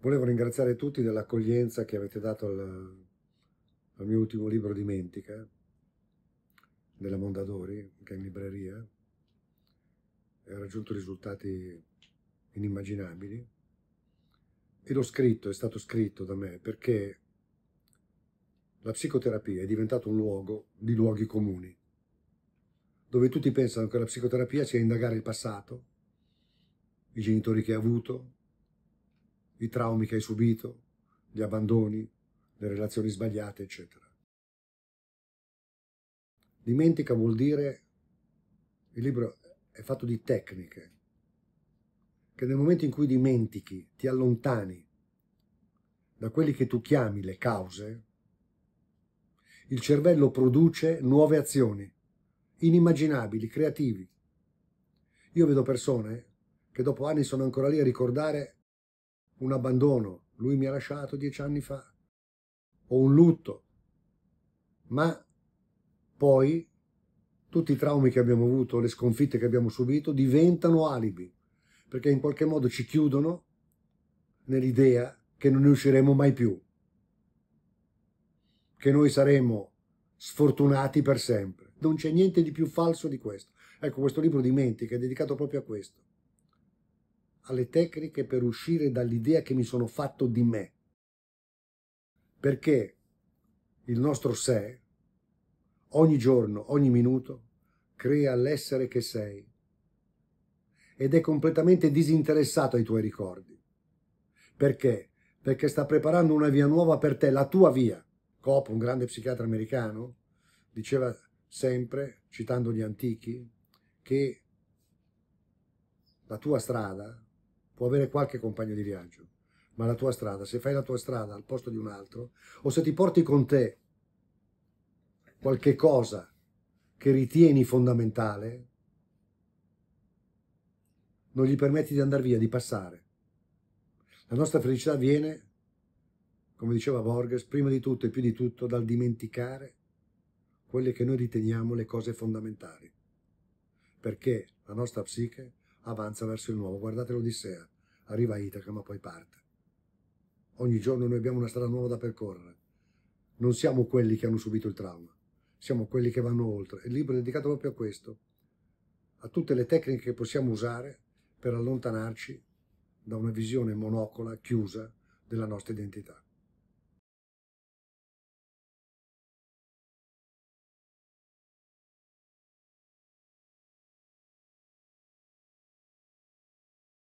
Volevo ringraziare tutti dell'accoglienza che avete dato al, al mio ultimo libro Dimentica, della Mondadori, che è in libreria. Ha raggiunto risultati inimmaginabili. E l'ho scritto, è stato scritto da me, perché la psicoterapia è diventata un luogo di luoghi comuni, dove tutti pensano che la psicoterapia sia indagare il passato, i genitori che ha avuto, i traumi che hai subito, gli abbandoni, le relazioni sbagliate, eccetera. Dimentica vuol dire, il libro è fatto di tecniche, che nel momento in cui dimentichi, ti allontani da quelli che tu chiami le cause, il cervello produce nuove azioni, inimmaginabili, creativi. Io vedo persone che dopo anni sono ancora lì a ricordare un abbandono, lui mi ha lasciato dieci anni fa, o un lutto, ma poi tutti i traumi che abbiamo avuto, le sconfitte che abbiamo subito diventano alibi, perché in qualche modo ci chiudono nell'idea che non ne usciremo mai più, che noi saremo sfortunati per sempre. Non c'è niente di più falso di questo. Ecco, questo libro di Menti che è dedicato proprio a questo alle tecniche per uscire dall'idea che mi sono fatto di me. Perché il nostro sé, ogni giorno, ogni minuto, crea l'essere che sei ed è completamente disinteressato ai tuoi ricordi. Perché? Perché sta preparando una via nuova per te, la tua via. Cop, un grande psichiatra americano, diceva sempre, citando gli antichi, che la tua strada può avere qualche compagno di viaggio, ma la tua strada, se fai la tua strada al posto di un altro, o se ti porti con te qualche cosa che ritieni fondamentale, non gli permetti di andare via, di passare. La nostra felicità viene, come diceva Borges, prima di tutto e più di tutto dal dimenticare quelle che noi riteniamo le cose fondamentali, perché la nostra psiche avanza verso il nuovo. Guardate l'Odissea, arriva a Itaca ma poi parte. Ogni giorno noi abbiamo una strada nuova da percorrere. Non siamo quelli che hanno subito il trauma, siamo quelli che vanno oltre. Il libro è dedicato proprio a questo, a tutte le tecniche che possiamo usare per allontanarci da una visione monocola, chiusa, della nostra identità.